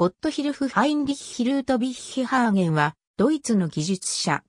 ゴットヒルフ・ハインリッヒ・ルート・ビッヒ・ハーゲンは、ドイツの技術者。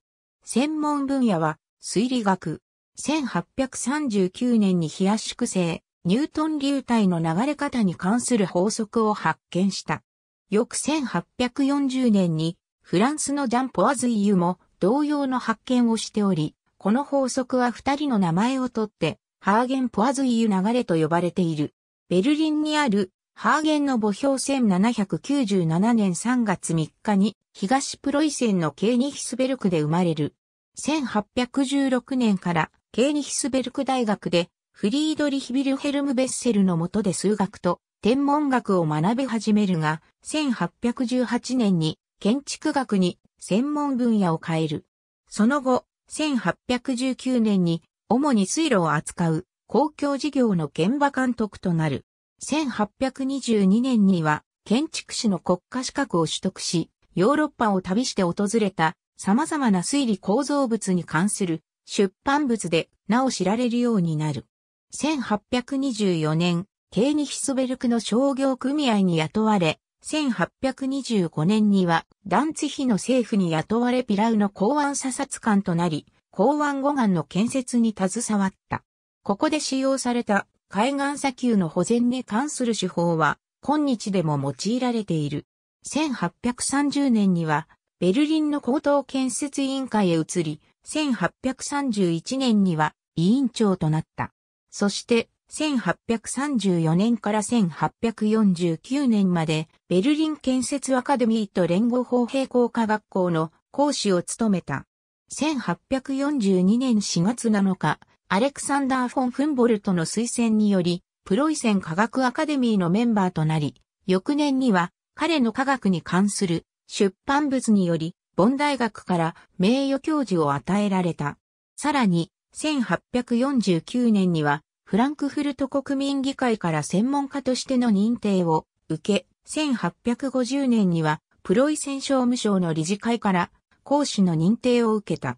専門分野は、推理学。1839年に冷や縮性、ニュートン流体の流れ方に関する法則を発見した。翌1840年に、フランスのジャン・ポアズイユも同様の発見をしており、この法則は二人の名前をとって、ハーゲン・ポアズイユ流れと呼ばれている。ベルリンにあるハーゲンの墓標1797年3月3日に東プロイセンのケーニヒスベルクで生まれる。1816年からケーニヒスベルク大学でフリードリヒ・ビルヘルム・ベッセルの下で数学と天文学を学び始めるが、1818年に建築学に専門分野を変える。その後、1819年に主に水路を扱う公共事業の現場監督となる。1822年には建築士の国家資格を取得し、ヨーロッパを旅して訪れた様々な推理構造物に関する出版物でなお知られるようになる。1824年、ケーニヒソベルクの商業組合に雇われ、1825年にはダンツヒの政府に雇われピラウの港湾査察官となり、港湾護岸の建設に携わった。ここで使用された海岸砂丘の保全に関する手法は、今日でも用いられている。1830年には、ベルリンの高等建設委員会へ移り、1831年には委員長となった。そして、1834年から1849年まで、ベルリン建設アカデミーと連合法平工科学校の講師を務めた。1842年4月7日、アレクサンダー・フォン・フンボルトの推薦により、プロイセン科学アカデミーのメンバーとなり、翌年には彼の科学に関する出版物により、ボン大学から名誉教授を与えられた。さらに、1849年には、フランクフルト国民議会から専門家としての認定を受け、1850年には、プロイセン商務省の理事会から講師の認定を受けた。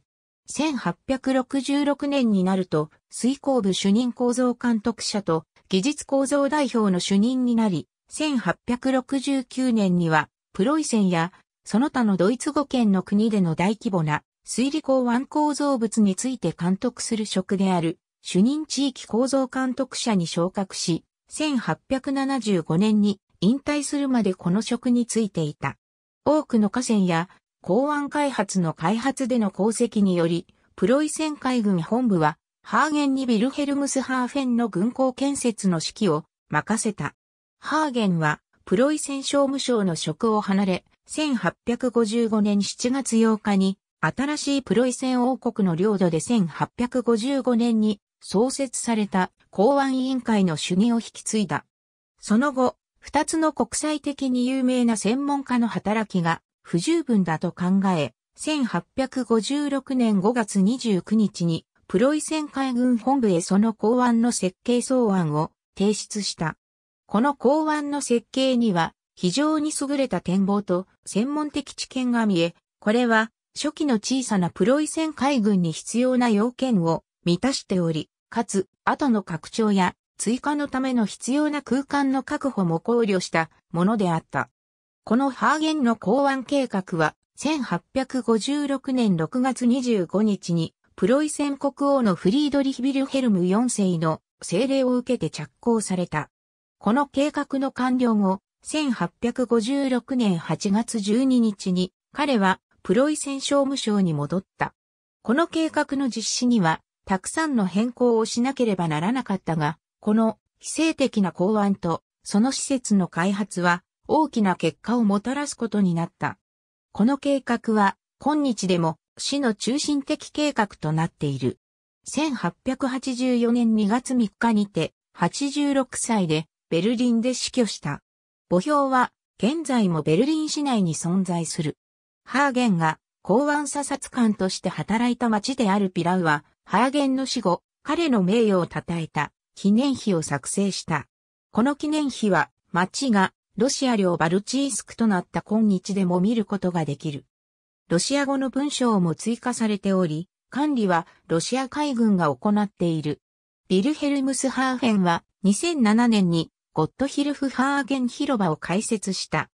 1866年になると、水工部主任構造監督者と技術構造代表の主任になり、1869年には、プロイセンや、その他のドイツ語圏の国での大規模な水利港湾構造物について監督する職である主任地域構造監督者に昇格し、1875年に引退するまでこの職についていた。多くの河川や港湾開発の開発での功績により、プロイセン海軍本部は、ハーゲンにビルヘルムスハーフェンの軍港建設の指揮を任せた。ハーゲンは、プロイセン商務省の職を離れ、1855年7月8日に、新しいプロイセン王国の領土で1855年に創設された公安委員会の主義を引き継いだ。その後、二つの国際的に有名な専門家の働きが不十分だと考え、1856年5月29日にプロイセン海軍本部へその港湾の設計草案を提出した。この港湾の設計には非常に優れた展望と専門的知見が見え、これは初期の小さなプロイセン海軍に必要な要件を満たしており、かつ後の拡張や追加のための必要な空間の確保も考慮したものであった。このハーゲンの港湾計画は、1856年6月25日に、プロイセン国王のフリードリヒ・ビルヘルム4世の政令を受けて着工された。この計画の完了後、1856年8月12日に、彼はプロイセン商務省に戻った。この計画の実施には、たくさんの変更をしなければならなかったが、この非正的な港湾とその施設の開発は大きな結果をもたらすことになった。この計画は今日でも市の中心的計画となっている。1884年2月3日にて86歳でベルリンで死去した。墓標は現在もベルリン市内に存在する。ハーゲンが公安査察官として働いた町であるピラウは、ハーゲンの死後、彼の名誉を称えた記念碑を作成した。この記念碑は、町がロシア領バルチースクとなった今日でも見ることができる。ロシア語の文章も追加されており、管理はロシア海軍が行っている。ビルヘルムス・ハーフェンは2007年にゴットヒルフ・ハーゲン広場を開設した。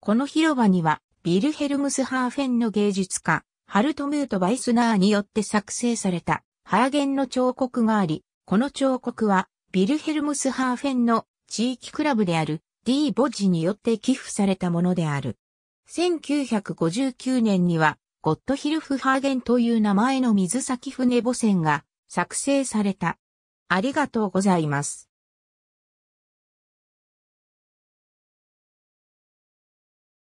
この広場にはビルヘルムス・ハーフェンの芸術家、ハルトムート・バイスナーによって作成されたハーゲンの彫刻があり、この彫刻はビルヘルムス・ハーフェンの地域クラブである D 墓地によって寄付されたものである。1959年には、ゴットヒルフハーゲンという名前の水先船母船が作成された。ありがとうございます。